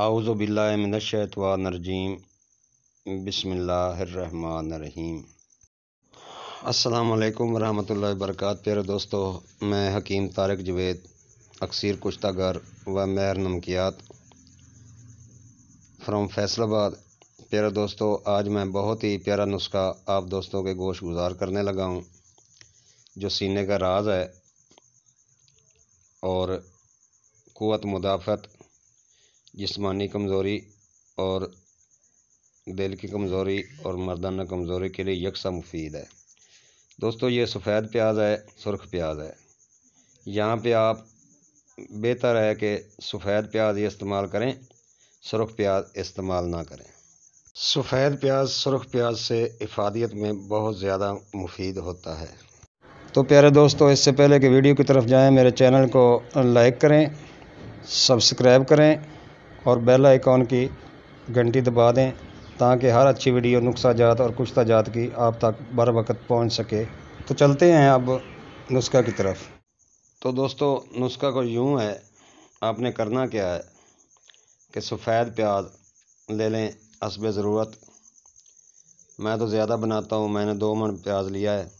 आउज़बिल्लाशतवानरजीम बसमीम अल्लाम वरहमल वर्क प्यारे दोस्तों मैं हकीम तारक जवेद अक्सर कुश्तागर व मैर नमकियात फ्राम फैसलाबाद प्यारे दोस्तों आज मैं बहुत ही प्यारा नुस्खा आप दोस्तों के गोश गुजार करने लगा हूँ जो सीने का राज है और कुत मुदाफ़त जिसमानी कमज़ोरी और दिल की कमज़ोरी और मर्दाना कमज़ोरी के लिए यकसा मुफीद है दोस्तों ये सफ़ेद प्याज है सुरख प्याज है यहाँ पे आप बेहतर है कि सफ़ेद प्याज ही इस्तेमाल करें सुरख प्याज इस्तेमाल ना करें सफ़ेद प्याज सुरख प्याज से इफादियत में बहुत ज़्यादा मुफीद होता है तो प्यारे दोस्तों इससे पहले कि वीडियो की तरफ जाएं मेरे चैनल को लाइक करें सब्सक्राइब करें और बेल आइकॉन की घंटी दबा दें ताकि हर अच्छी वीडियो नुस्खा जात और कुश्ता जात की आप तक बर वक्त पहुँच सके तो चलते हैं अब नुस्खा की तरफ तो दोस्तों नुस्खा को यूँ है आपने करना क्या है कि सफ़ेद प्याज ले लें हसब ज़रूरत मैं तो ज़्यादा बनाता हूँ मैंने दो मन प्याज लिया है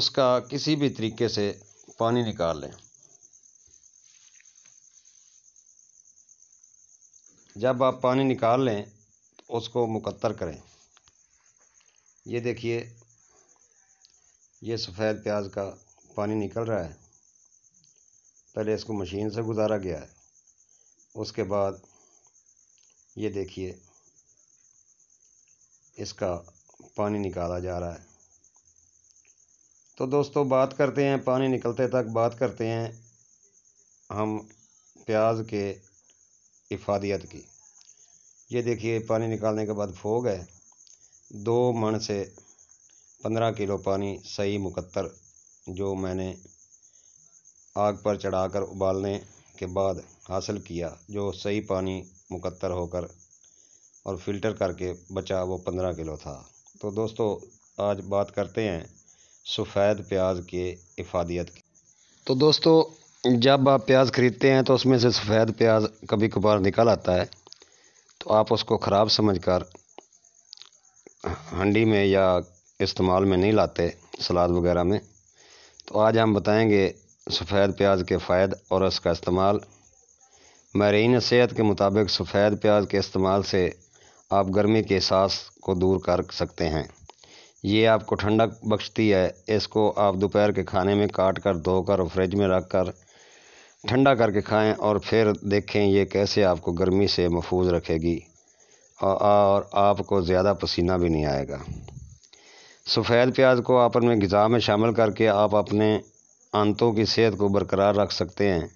उसका किसी भी तरीके से पानी निकाल लें जब आप पानी निकाल लें उसको मुकत्तर करें ये देखिए ये सफ़ेद प्याज का पानी निकल रहा है पहले इसको मशीन से गुजारा गया है उसके बाद ये देखिए इसका पानी निकाला जा रहा है तो दोस्तों बात करते हैं पानी निकलते तक बात करते हैं हम प्याज के इफ़ादियत की ये देखिए पानी निकालने के बाद फोग है दो मण से पंद्रह किलो पानी सही मुकत्तर जो मैंने आग पर चढ़ाकर उबालने के बाद हासिल किया जो सही पानी मुकत्तर होकर और फिल्टर करके बचा वो पंद्रह किलो था तो दोस्तों आज बात करते हैं सफ़ेद प्याज के इफ़ादियत की तो दोस्तों जब आप प्याज़ ख़रीदते हैं तो उसमें से सफ़ेद प्याज़ कभी कभार निकल आता है तो आप उसको ख़राब समझकर हंडी में या इस्तेमाल में नहीं लाते सलाद वगैरह में तो आज हम बताएंगे सफ़ेद प्याज के फ़ायद और इसका इस्तेमाल माहरीन सेहत के मुताबिक सफ़ेद प्याज के इस्तेमाल से आप गर्मी के एहसास को दूर कर सकते हैं ये आपको ठंडक बख्शती है इसको आप दोपहर के खाने में काट कर धोकर फ्रिज में रख कर ठंडा करके खाएं और फिर देखें ये कैसे आपको गर्मी से महफूज रखेगी और आपको ज़्यादा पसीना भी नहीं आएगा सफ़ेद प्याज को आप में गज़ा में शामिल करके आप अपने आंतों की सेहत को बरकरार रख सकते हैं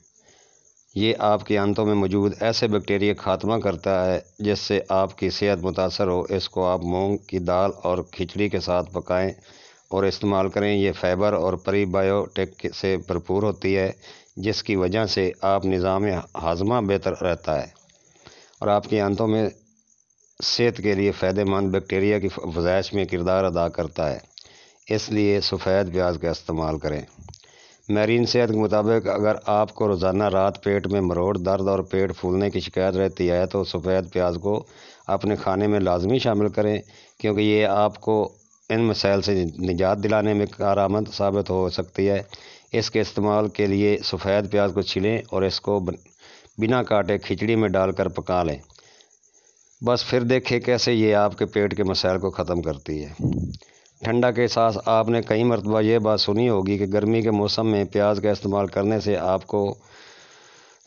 ये आपके आंतों में मौजूद ऐसे बैक्टीरिया खात्मा करता है जिससे आपकी सेहत मुतासर हो इसको आप मूंग की दाल और खिचड़ी के साथ पकाएं और इस्तेमाल करें ये फ़ाइबर और बायोटेक से भरपूर होती है जिसकी वजह से आप निज़ाम हाजमा बेहतर रहता है और आपकी आंतों में सेहत के लिए फ़ायदेमंद बैक्टीरिया की फजाइश में किरदार अदा करता है इसलिए सफ़ेद प्याज का इस्तेमाल करें मेरीन सेहत के मुताबिक अगर आपको रोज़ाना रात पेट में मरोड़ दर्द और पेट फूलने की शिकायत रहती है तो सफ़ेद प्याज को अपने खाने में लाजमी शामिल करें क्योंकि ये आपको इन मसाइल से निजात दिलाने में कार आमद साबित हो सकती है इसके इस्तेमाल के लिए सफ़ेद प्याज को छिलें और इसको बिना काटे खिचड़ी में डालकर पका लें बस फिर देखें कैसे ये आपके पेट के मसाइल को ख़त्म करती है ठंडा के साथ आपने कई मरतबा ये बात सुनी होगी कि गर्मी के मौसम में प्याज का इस्तेमाल करने से आपको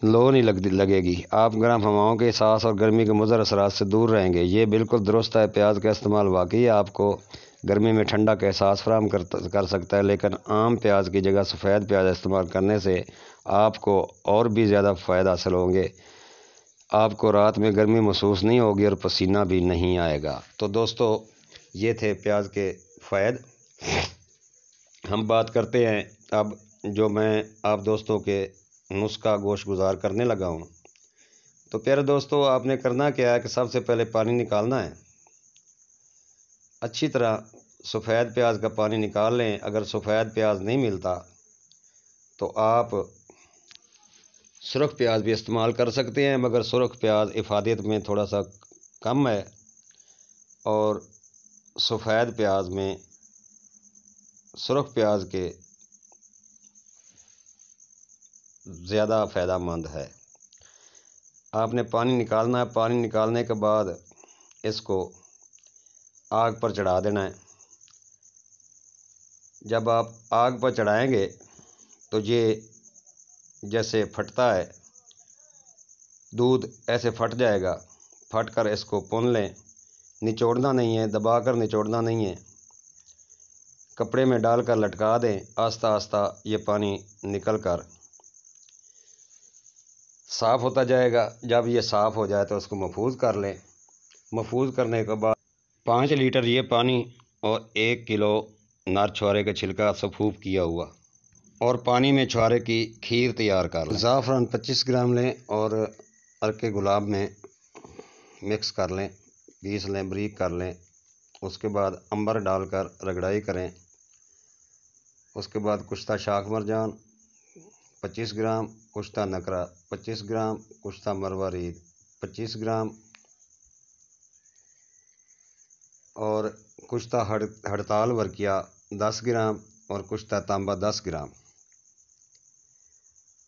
लो नहीं लग लगेगी आप गर्म हवाओं के एहसास और गर्मी के मुजर असरात से दूर रहेंगे ये बिल्कुल दुरुस्त है प्याज का इस्तेमाल वाकई आपको गर्मी में ठंडा का एहसास फ्राहम कर कर सकता है लेकिन आम प्याज की जगह सफ़ेद प्याज इस्तेमाल करने से आपको और भी ज़्यादा फ़ायदा हासिल होंगे आपको रात में गर्मी महसूस नहीं होगी और पसीना भी नहीं आएगा तो दोस्तों ये थे प्याज के फ़ायद हम बात करते हैं अब जो मैं आप दोस्तों के नुस्खा गोश गुजार करने लगा हूँ तो प्यारे दोस्तों आपने करना क्या है कि सबसे पहले पानी निकालना है अच्छी तरह सफ़ेद प्याज का पानी निकाल लें अगर सफ़ेद प्याज नहीं मिलता तो आप सुरख प्याज भी इस्तेमाल कर सकते हैं मगर सुरख प्याज इफादियत में थोड़ा सा कम है और सफ़ेद प्याज में सुरख प्याज के ज़्यादा फ़ायदा मंद है आपने पानी निकालना है पानी निकालने के बाद इसको आग पर चढ़ा देना है जब आप आग पर चढ़ाएंगे तो ये जैसे फटता है दूध ऐसे फट जाएगा फट कर इसको पुन लें निचोड़ना नहीं है दबा कर निचोड़ना नहीं है कपड़े में डाल कर लटका दें आस्ता आस्ता ये पानी निकल कर साफ़ होता जाएगा जब ये साफ़ हो जाए तो उसको महफूज कर लें महफूज़ करने के बाद पाँच लीटर ये पानी और एक किलो नार छुआरे का छिलका सफूफ किया हुआ और पानी में छुआरे की खीर तैयार कर लें ज़ाफ़रान पच्चीस ग्राम लें और अरके गुलाब में मिक्स कर लें पीस लें बरीक कर लें उसके बाद अंबर डालकर रगड़ाई करें उसके बाद कुश्ता शाख मरजान पच्चीस ग्राम कुश्ता नकरा पच्चीस ग्राम कुश्ता मरवा रीद पच्चीस ग्राम और कुश्ता हड़ताल वर्किया दस ग्राम और कुश्ता तांबा दस ग्राम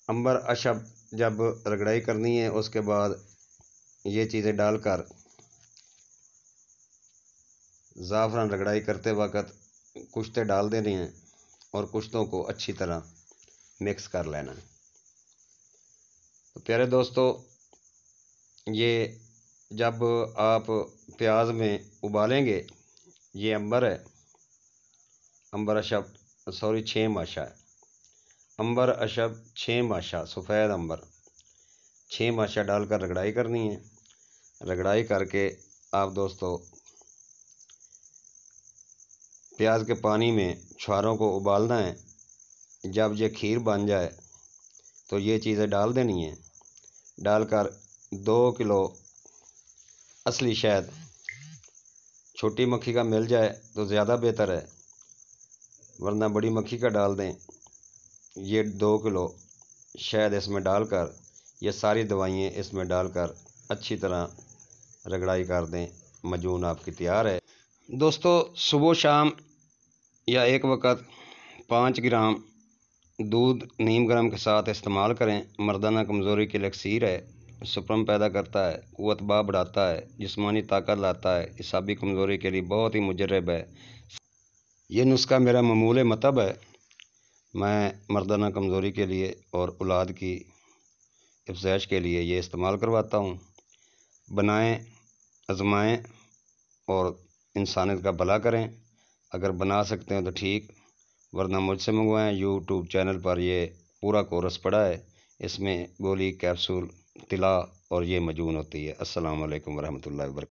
अंबर अशब जब रगड़ाई करनी है उसके बाद ये चीज़ें डालकर ज़ाफ़रान रगड़ाई करते वक्त कुश्ते डाल देने हैं और कुश्तों को अच्छी तरह मिक्स कर लेना है तो प्यारे दोस्तों ये जब आप प्याज में उबालेंगे ये अंबर है अंबर अशब सॉरी छः माशा है अंबर अशब छः माशा सफ़ेद अंबर छः माशा डालकर रगड़ाई करनी है रगड़ाई करके आप दोस्तों प्याज के पानी में छुआरों को उबालना है जब ये खीर बन जाए तो ये चीज़ें डाल देनी है डालकर दो किलो असली शहद छोटी मक्खी का मिल जाए तो ज़्यादा बेहतर है वरना बड़ी मक्खी का डाल दें ये दो किलो शहद इसमें डालकर ये सारी दवाइयाँ इसमें डालकर अच्छी तरह रगड़ाई कर दें मजून आपकी तैयार है दोस्तों सुबह शाम या एक वक्त पाँच ग्राम दूध नीम ग्राम के साथ इस्तेमाल करें मर्दाना कमज़ोरी की लकसीर है सुप्रम पैदा करता है बा बढ़ाता है जिसमानी ताकत लाता है इसाबी कमज़ोरी के लिए बहुत ही मुजरब है ये नुस्खा मेरा ममूल मतब है मैं मर्दाना कमज़ोरी के लिए और औलाद की अफजैश के लिए ये इस्तेमाल करवाता हूँ बनाएँ आजमाएँ और इंसानियत का भला करें अगर बना सकते हैं तो ठीक वरना मुझसे मंगवाएँ यूट्यूब चैनल पर ये पूरा कोर्स पड़ा है इसमें गोली कैप्सूल तिला और ये मजून होती है अस्सलाम वालेकुम वरहमतुल्लाहि व